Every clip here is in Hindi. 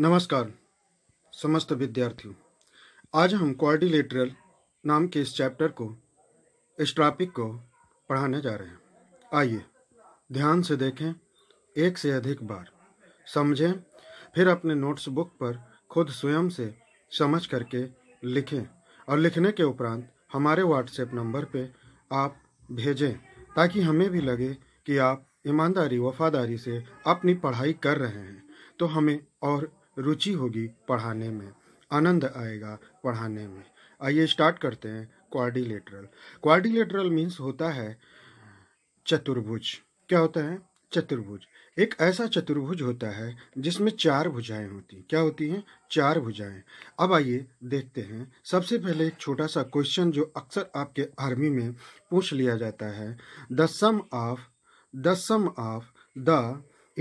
नमस्कार समस्त विद्यार्थियों आज हम क्वारिलेटरल नाम के इस चैप्टर को इस टॉपिक को पढ़ाने जा रहे हैं आइए ध्यान से देखें एक से अधिक बार समझें फिर अपने नोट्स बुक पर खुद स्वयं से समझ करके लिखें और लिखने के उपरांत हमारे व्हाट्सएप नंबर पे आप भेजें ताकि हमें भी लगे कि आप ईमानदारी वफादारी से अपनी पढ़ाई कर रहे हैं तो हमें और रुचि होगी पढ़ाने में आनंद आएगा पढ़ाने में आइए स्टार्ट करते हैं क्वारिलेटरल क्वारिलेटरल मीन्स होता है चतुर्भुज क्या होता है चतुर्भुज एक ऐसा चतुर्भुज होता है जिसमें चार भुजाएं होती हैं क्या होती हैं चार भुजाएं अब आइए देखते हैं सबसे पहले एक छोटा सा क्वेश्चन जो अक्सर आपके आर्मी में पूछ लिया जाता है the sum of the sum of the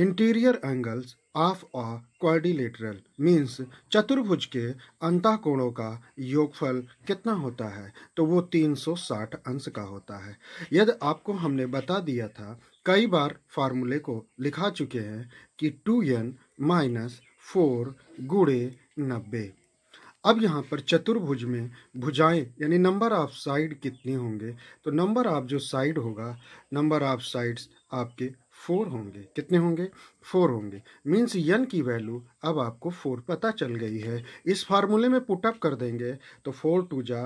interior angles of a quadrilateral means चतुर्भुज के अंतः कोणों का योगफल कितना होता है तो वो 360 अंश का होता है यदि आपको हमने बता दिया था कई बार फार्मूले को लिखा चुके हैं कि टू एन माइनस फोर गुड़े नब्बे अब यहाँ पर चतुर्भुज में भुजाएं यानी नंबर ऑफ साइड कितने होंगे तो नंबर ऑफ जो साइड होगा नंबर ऑफ साइड्स आपके फोर होंगे कितने होंगे फोर होंगे मीन्स यन की वैल्यू अब आपको फोर पता चल गई है इस फार्मूले में पुटअप कर देंगे तो फोर टू जा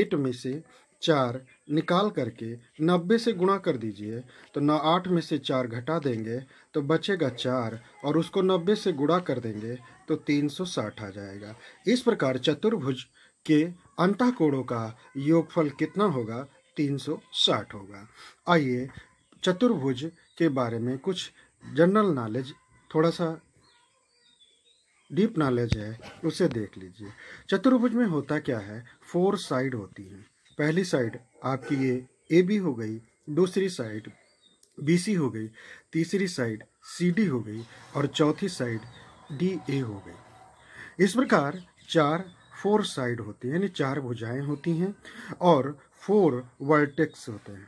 एट में से चार निकाल करके नब्बे से गुणा कर दीजिए तो न आठ में से चार घटा देंगे तो बचेगा चार और उसको नब्बे से गुणा कर देंगे तो तीन सौ साठ आ जाएगा इस प्रकार चतुर्भुज के अंतकोणों कोणों का योगफल कितना होगा तीन सौ साठ होगा आइए चतुर्भुज के बारे में कुछ जनरल नॉलेज थोड़ा सा डीप नॉलेज है उसे देख लीजिए चतुर्भुज में होता क्या है फोर साइड होती हैं पहली साइड आपकी ये ए बी हो गई दूसरी साइड बी सी हो गई तीसरी साइड सी डी हो गई और चौथी साइड डी ए हो गई इस प्रकार चार फोर साइड होती हैं यानी चार भुजाएं होती हैं और फोर वर्टेक्स होते हैं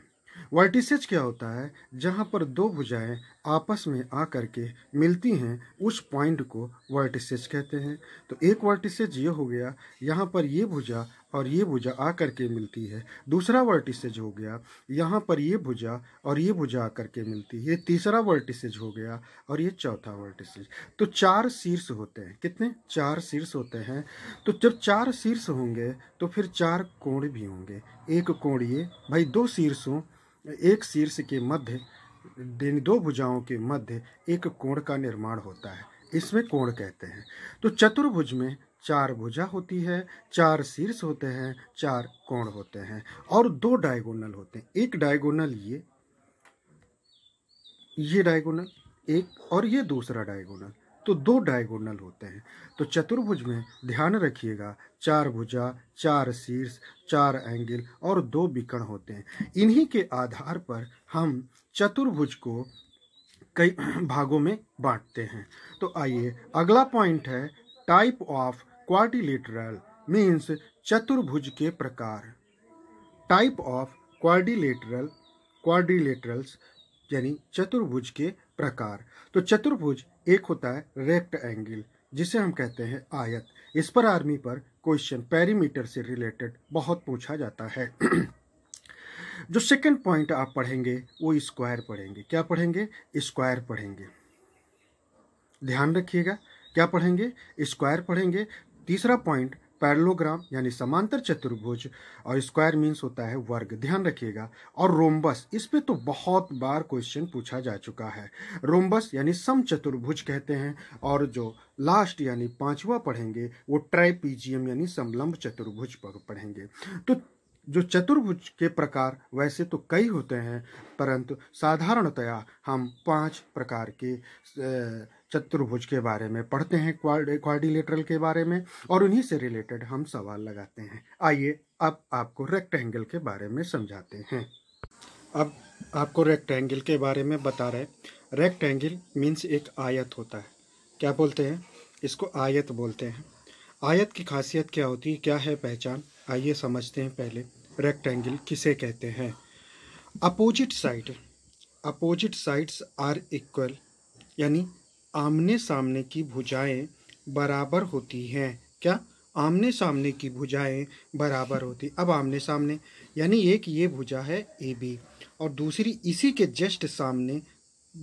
वर्टिसेज क्या होता है जहाँ पर दो भुजाएं आपस में आकर के मिलती हैं उस पॉइंट को वर्टिसेज कहते हैं तो एक वर्टिसेज ये हो गया यहाँ पर ये भुजा और ये भुजा आकर के मिलती है दूसरा वर्टिसेज हो गया यहाँ पर ये भुजा और ये भुजा आकर के मिलती है तीसरा वर्टिसेज हो गया और ये चौथा वर्टिसेज तो चार शीर्ष होते हैं कितने चार शीर्ष होते हैं तो जब चार शीर्ष होंगे तो फिर चार कोण भी होंगे एक कोण ये भाई दो शीर्षों एक शीर्ष के मध्य दो भुजाओं के मध्य एक कोण का निर्माण होता है इसमें कोण कहते हैं तो चतुर्भुज में चार भुजा होती है चार शीर्ष होते हैं चार कोण होते हैं और दो डायगोनल होते हैं एक डायगोनल ये ये डायगोनल एक और ये दूसरा डायगोनल तो दो डायगोनल होते हैं तो चतुर्भुज में ध्यान रखिएगा चार भुजा चार शीर्ष चार एंगल और दो विकर्ण होते हैं इन्हीं के आधार पर हम चतुर्भुज को कई भागों में बांटते हैं तो आइए अगला पॉइंट है टाइप ऑफ क्वारिलेटरल मीन्स चतुर्भुज के प्रकार टाइप ऑफ क्वारिलेटरल क्वारिलेटरल्स यानी चतुर्भुज के प्रकार तो चतुर्भुज एक होता है रेक्ट एंगल जिसे हम कहते हैं आयत इस पर आर्मी पर क्वेश्चन पैरीमीटर से रिलेटेड बहुत पूछा जाता है जो सेकंड पॉइंट आप पढ़ेंगे वो स्क्वायर पढ़ेंगे क्या पढ़ेंगे स्क्वायर पढ़ेंगे ध्यान रखिएगा क्या पढ़ेंगे स्क्वायर पढ़ेंगे तीसरा पॉइंट पैरलोग्राम यानी समांतर चतुर्भुज और स्क्वायर मीन्स होता है वर्ग ध्यान रखिएगा और रोम्बस इस पे तो बहुत बार क्वेश्चन पूछा जा चुका है रोम्बस यानी सम चतुर्भुज कहते हैं और जो लास्ट यानी पांचवा पढ़ेंगे वो ट्राइपीजियम यानी समलंब चतुर्भुज पढ़ेंगे तो जो चतुर्भुज के प्रकार वैसे तो कई होते हैं परंतु साधारणतया हम पाँच प्रकार के ए, चतुर्भुज के बारे में पढ़ते हैं क्वारिलेटरल के बारे में और उन्हीं से रिलेटेड हम सवाल लगाते हैं आइए अब आपको रेक्टेंगल के बारे में समझाते हैं अब आपको रेक्टेंगल के बारे में बता रहे रेक्टेंगल मीन्स एक आयत होता है क्या बोलते हैं इसको आयत बोलते हैं आयत की खासियत क्या होती है क्या है पहचान आइए समझते हैं पहले रेक्टेंगल किसे कहते हैं opposite side opposite sides are equal यानी आमने सामने की भुजाएं बराबर होती हैं क्या आमने सामने की भुजाएं बराबर होती अब आमने सामने यानी एक ये भुजा है ए बी और दूसरी इसी के जस्ट सामने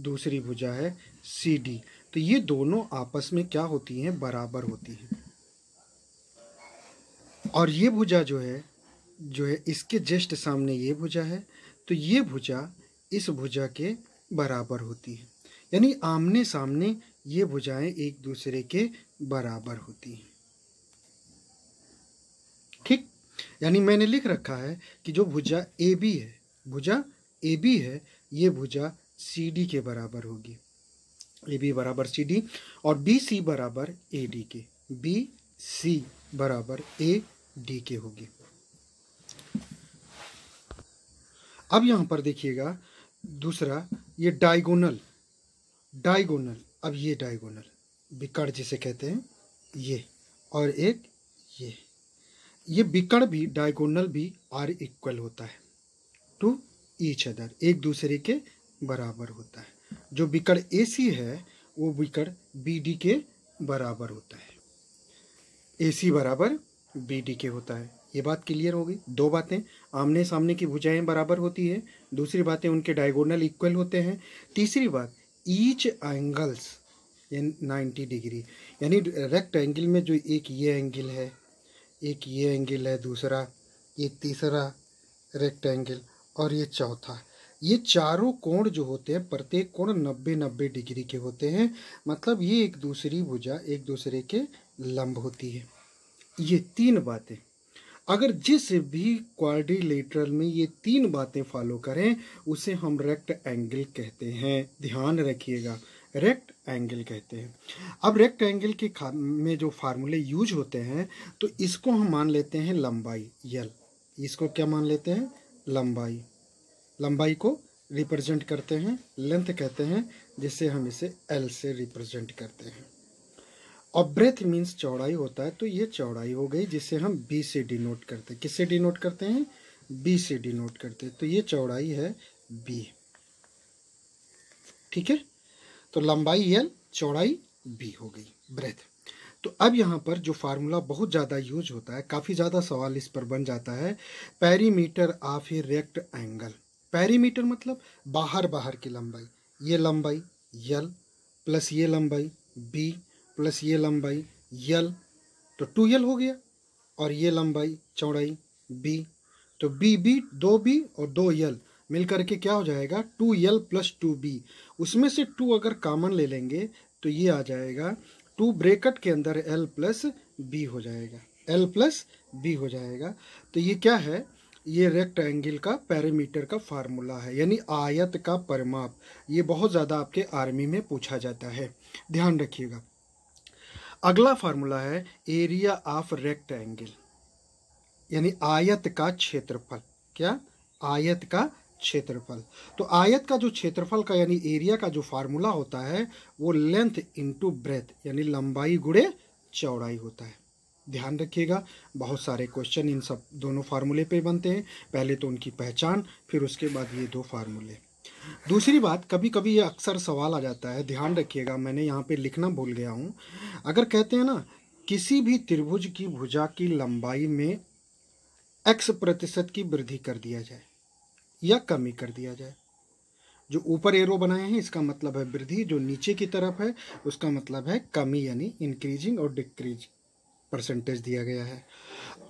दूसरी भुजा है सी डी तो ये दोनों आपस में क्या होती हैं बराबर होती हैं और ये भुजा जो है जो है इसके जस्ट सामने ये भुजा है तो ये भुजा इस भुजा के बराबर होती है यानी आमने सामने ये भुजाएं एक दूसरे के बराबर होती हैं ठीक यानी मैंने लिख रखा है कि जो भुजा ए बी है भुजा ए बी है ये भुजा सी डी के बराबर होगी ए बी बराबर सी डी और बी सी बराबर ए डी के बी सी बराबर ए डी के होगी अब यहां पर देखिएगा दूसरा ये डायगोनल डायगोनल अब ये डायगोनल बिकड़ जिसे कहते हैं ये और एक ये ये बिकड़ भी डायगोनल भी आर इक्वल होता है टू ईच अदर एक दूसरे के बराबर होता है जो बिकड़ ए सी है वो बिकड़ बी डी के बराबर होता है ए सी बराबर बी डी के होता है ये बात क्लियर हो गई दो बातें आमने सामने की भुजाएं बराबर होती है दूसरी बातें उनके डायगोनल इक्वल होते हैं तीसरी बात each angles in ninety degree यानी रेक्ट एंगल में जो एक ये एंगल है एक ये एंगल है दूसरा ये तीसरा रेक्ट एंगल और ये चौथा ये चारों कोण जो होते हैं प्रत्येक कोण नब्बे नब्बे डिग्री के होते हैं मतलब ये एक दूसरी भुजा एक दूसरे के लंब होती है ये तीन बातें अगर जिस भी क्वाड्रिलेटरल में ये तीन बातें फॉलो करें उसे हम रेक्ट एंगल कहते हैं ध्यान रखिएगा रेक्ट एंगल कहते हैं अब रेक्ट एंगल के में जो फार्मूले यूज होते हैं तो इसको हम मान लेते हैं लंबाई यल इसको क्या मान लेते हैं लंबाई लंबाई को रिप्रेजेंट करते हैं लेंथ कहते हैं जिसे हम इसे एल से रिप्रेजेंट करते हैं और ब्रेथ मीन्स चौड़ाई होता है तो ये चौड़ाई हो गई जिसे हम बी से डिनोट करते हैं किससे डिनोट करते हैं बी से डिनोट करते हैं तो ये चौड़ाई है बी ठीक है तो लंबाई एल चौड़ाई बी हो गई ब्रेथ तो अब यहाँ पर जो फार्मूला बहुत ज़्यादा यूज होता है काफ़ी ज़्यादा सवाल इस पर बन जाता है perimeter of a rectangle perimeter मतलब बाहर बाहर की लंबाई ये लंबाई यल प्लस ये लंबाई बी प्लस ये लंबाई यल तो टू यल हो गया और ये लंबाई चौड़ाई बी तो बी बी दो बी और दो यल मिल करके क्या हो जाएगा two L plus two B उसमें से टू अगर कामन ले लेंगे तो ये आ जाएगा टू ब्रेकट के अंदर एल प्लस बी हो जाएगा एल प्लस बी हो जाएगा तो ये क्या है ये रेक्ट एंगल का पैरामीटर का फार्मूला है यानी आयत का परमाप ये बहुत ज़्यादा आपके आर्मी में पूछा जाता है ध्यान रखिएगा अगला फार्मूला है एरिया ऑफ रेक्टेंगल यानी आयत का क्षेत्रफल क्या आयत का क्षेत्रफल तो आयत का जो क्षेत्रफल का यानी एरिया का जो फार्मूला होता है वो लेंथ इंटू ब्रेथ यानी लंबाई गुड़े चौड़ाई होता है ध्यान रखिएगा बहुत सारे क्वेश्चन इन सब दोनों फार्मूले पे बनते हैं पहले तो उनकी पहचान फिर उसके बाद ये दो फार्मूले दूसरी बात कभी कभी ये अक्सर सवाल आ जाता है ध्यान रखिएगा मैंने यहाँ पे लिखना भूल गया हूँ अगर कहते हैं ना किसी भी त्रिभुज की भुजा की लंबाई में x प्रतिशत की वृद्धि कर दिया जाए या कमी कर दिया जाए जो ऊपर एरो बनाए हैं इसका मतलब है वृद्धि जो नीचे की तरफ है उसका मतलब है कमी यानी इंक्रीजिंग और डिक्रीज परसेंटेज दिया गया है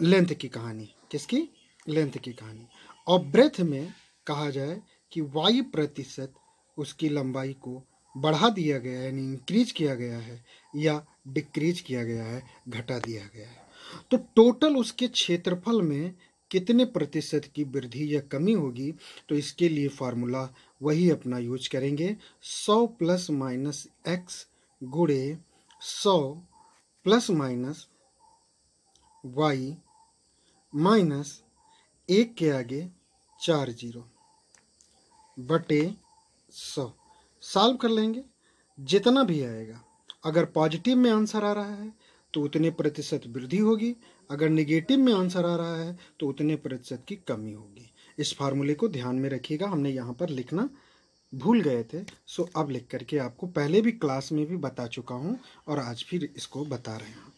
लेंथ की कहानी किसकी लेंथ की कहानी और ब्रेथ में कहा जाए कि वायु प्रतिशत उसकी लंबाई को बढ़ा दिया गया है यानी इंक्रीज किया गया है या डिक्रीज किया गया है घटा दिया गया है तो टोटल उसके क्षेत्रफल में कितने प्रतिशत की वृद्धि या कमी होगी तो इसके लिए फार्मूला वही अपना यूज करेंगे सौ प्लस माइनस एक्स गुड़े सौ प्लस माइनस वाई माइनस एक के आगे चार जीरो बटे सौ सॉल्व कर लेंगे जितना भी आएगा अगर पॉजिटिव में आंसर आ रहा है तो उतने प्रतिशत वृद्धि होगी अगर निगेटिव में आंसर आ रहा है तो उतने प्रतिशत की कमी होगी इस फार्मूले को ध्यान में रखिएगा हमने यहाँ पर लिखना भूल गए थे सो अब लिख करके आपको पहले भी क्लास में भी बता चुका हूँ और आज फिर इसको बता रहे हैं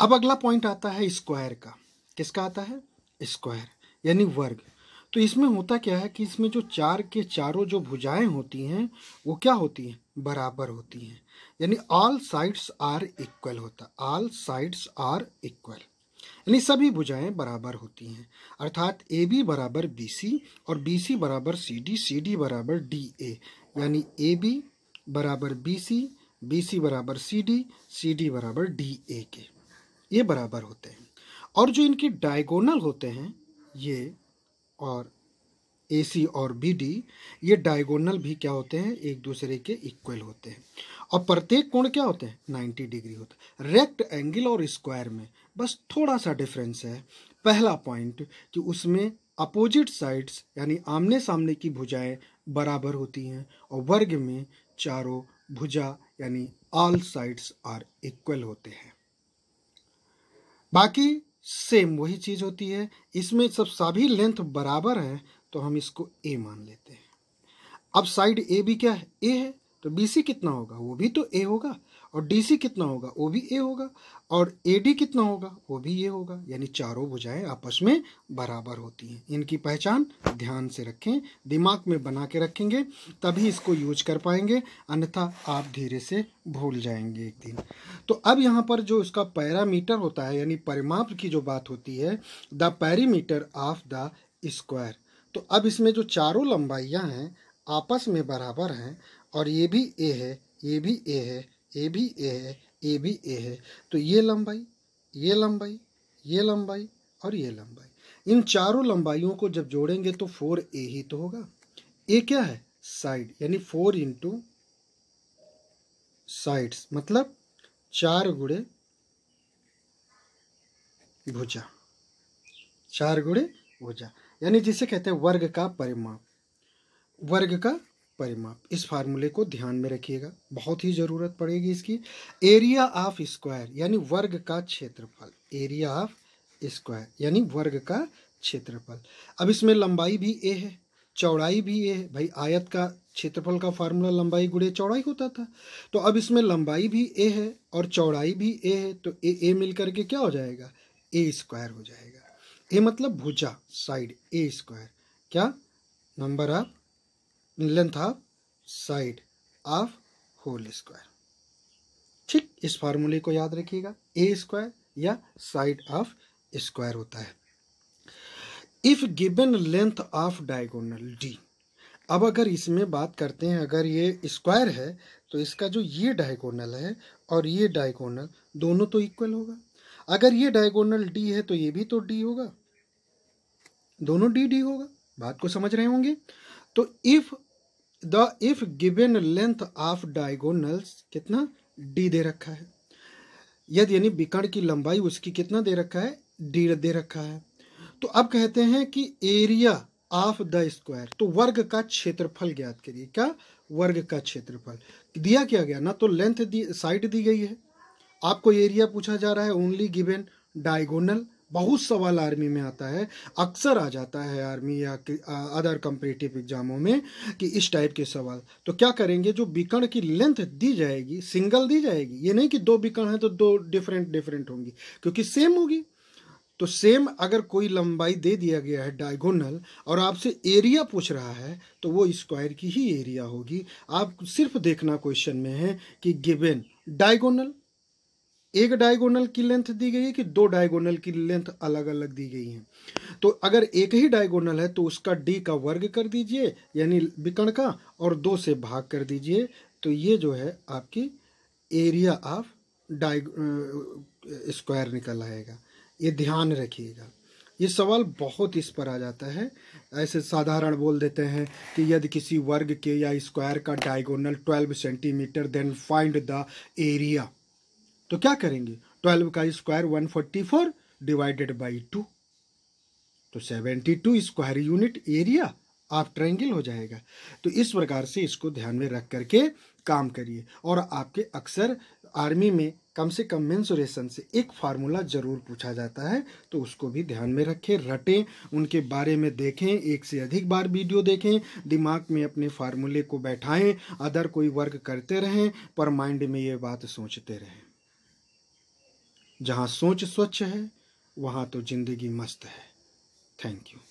अब अगला पॉइंट आता है स्क्वायर का किसका आता है स्क्वायर यानी वर्ग तो इसमें होता क्या है कि इसमें जो चार के चारों जो भुजाएं होती हैं वो क्या होती हैं बराबर होती हैं यानी ऑल साइड्स आर इक्वल होता ऑल साइड्स आर इक्वल यानी सभी भुजाएं बराबर होती हैं अर्थात ए बी बराबर बी सी और बी सी बराबर सी डी सी डी बराबर डी ए यानी ए बी बराबर बी सी बी सी बराबर सी डी सी डी बराबर डी ए के ये बराबर होते हैं और जो इनके डायगोनल होते हैं ये और ए सी और बी डी ये डायगोनल भी क्या होते हैं एक दूसरे के इक्वल होते हैं और प्रत्येक कोण क्या होते हैं 90 डिग्री होता है रेक्ट एंगल और स्क्वायर में बस थोड़ा सा डिफरेंस है पहला पॉइंट कि उसमें अपोजिट साइड्स यानी आमने सामने की भुजाएं बराबर होती हैं और वर्ग में चारों भुजा यानी ऑल साइड्स आर इक्वल होते हैं बाकी सेम वही चीज़ होती है इसमें सब सभी लेंथ बराबर है तो हम इसको ए मान लेते हैं अब साइड ए भी क्या है ए है तो बी सी कितना होगा वो भी तो ए होगा और डीसी कितना होगा वो भी ए होगा और एडी कितना होगा वो भी ये होगा यानी चारों भुजाएं आपस में बराबर होती हैं इनकी पहचान ध्यान से रखें दिमाग में बना के रखेंगे तभी इसको यूज कर पाएंगे अन्यथा आप धीरे से भूल जाएंगे एक दिन तो अब यहाँ पर जो इसका पैरामीटर होता है यानी परिमाप की जो बात होती है the perimeter of the square तो अब इसमें जो चारों लंबाइयाँ हैं आपस में बराबर हैं और ये भी ए है ये भी ए है ए भी ए है ए भी ए है तो ये लंबाई ये लंबाई ये लंबाई और ये लंबाई इन चारों लंबाइयों को जब जोड़ेंगे तो फोर ए ही तो होगा ए क्या है साइड यानी फोर इंटू साइड्स मतलब चार गुड़े भुजा चार गुड़े भुजा यानी जिसे कहते हैं वर्ग का परिमाप वर्ग का परिमाप इस फार्मूले को ध्यान में रखिएगा बहुत ही ज़रूरत पड़ेगी इसकी एरिया ऑफ स्क्वायर यानी वर्ग का क्षेत्रफल एरिया ऑफ स्क्वायर यानी वर्ग का क्षेत्रफल अब इसमें लंबाई भी ए है चौड़ाई भी ए है भाई आयत का क्षेत्रफल का फार्मूला लंबाई गुड़े चौड़ाई होता था तो अब इसमें लंबाई भी ए है और चौड़ाई भी ए है तो ए ए मिल करके क्या हो जाएगा ए स्क्वायर हो जाएगा ए मतलब भुजा साइड ए स्क्वायर क्या number of length of side of whole square ठीक इस फार्मूले को याद रखिएगा ए स्क्वायर या साइड ऑफ स्क्वायर होता है if given length of diagonal d अब अगर इसमें बात करते हैं अगर ये स्क्वायर है तो इसका जो ये डायगोनल है और ये डायगोनल दोनों तो इक्वल होगा अगर ये डायगोनल डी है तो ये भी तो डी होगा दोनों डी डी होगा बात को समझ रहे होंगे तो if the if given length of diagonals कितना डी दे रखा है यदि यानी विकर्ण की लंबाई उसकी कितना दे रखा है डी दे रखा है तो अब कहते हैं कि एरिया ऑफ द स्क्वायर तो वर्ग का क्षेत्रफल ज्ञात करिए क्या वर्ग का क्षेत्रफल दिया क्या गया ना तो लेंथ दी साइड दी गई है आपको एरिया पूछा जा रहा है ओनली गिवेन डायगोनल बहुत सवाल आर्मी में आता है अक्सर आ जाता है आर्मी या अदर कंपिटेटिव एग्जामों में कि इस टाइप के सवाल तो क्या करेंगे जो बिकण की लेंथ दी जाएगी सिंगल दी जाएगी ये नहीं कि दो बिकण हैं तो दो डिफरेंट डिफरेंट होंगी क्योंकि सेम होगी तो सेम अगर कोई लंबाई दे दिया गया है डायगोनल और आपसे एरिया पूछ रहा है तो वो स्क्वायर की ही एरिया होगी आप सिर्फ देखना क्वेश्चन में है कि गिवेन डायगोनल एक डायगोनल की लेंथ दी गई है कि दो डायगोनल की लेंथ अलग अलग दी गई है तो अगर एक ही डायगोनल है तो उसका डी का वर्ग कर दीजिए यानी विकर्ण का और दो से भाग कर दीजिए तो ये जो है आपकी एरिया ऑफ डाइ स्क्वायर निकल आएगा ये ध्यान रखिएगा ये सवाल बहुत इस पर आ जाता है ऐसे साधारण बोल देते हैं कि यदि किसी वर्ग के या स्क्वायर का diagonal 12 centimetre then find the area तो क्या करेंगे ट्वेल्व का square one forty four divided by two तो seventy two square unit area आप ट्रायंगल हो जाएगा तो इस प्रकार से इसको ध्यान में रख करके काम करिए और आपके अक्सर आर्मी में कम से कम मेंसुरेशन से एक फार्मूला जरूर पूछा जाता है तो उसको भी ध्यान में रखें रटें उनके बारे में देखें एक से अधिक बार वीडियो देखें दिमाग में अपने फार्मूले को बैठाएं अदर कोई वर्क करते रहें पर माइंड में ये बात सोचते रहें जहाँ सोच स्वच्छ है वहाँ तो जिंदगी मस्त है थैंक यू